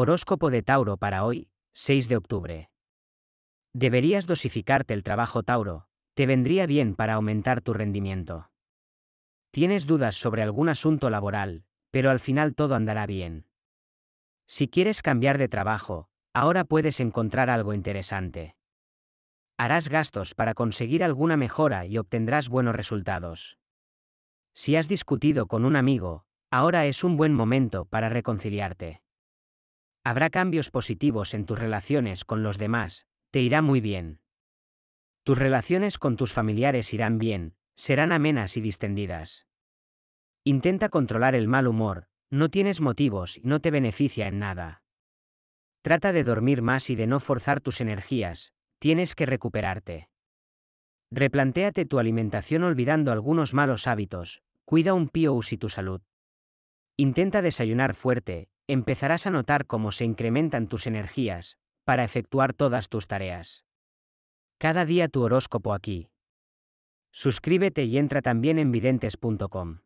Horóscopo de Tauro para hoy, 6 de octubre. Deberías dosificarte el trabajo Tauro, te vendría bien para aumentar tu rendimiento. Tienes dudas sobre algún asunto laboral, pero al final todo andará bien. Si quieres cambiar de trabajo, ahora puedes encontrar algo interesante. Harás gastos para conseguir alguna mejora y obtendrás buenos resultados. Si has discutido con un amigo, ahora es un buen momento para reconciliarte. Habrá cambios positivos en tus relaciones con los demás, te irá muy bien. Tus relaciones con tus familiares irán bien, serán amenas y distendidas. Intenta controlar el mal humor, no tienes motivos y no te beneficia en nada. Trata de dormir más y de no forzar tus energías, tienes que recuperarte. Replantéate tu alimentación olvidando algunos malos hábitos, cuida un Pío y tu salud. Intenta desayunar fuerte, empezarás a notar cómo se incrementan tus energías para efectuar todas tus tareas. Cada día tu horóscopo aquí. Suscríbete y entra también en videntes.com.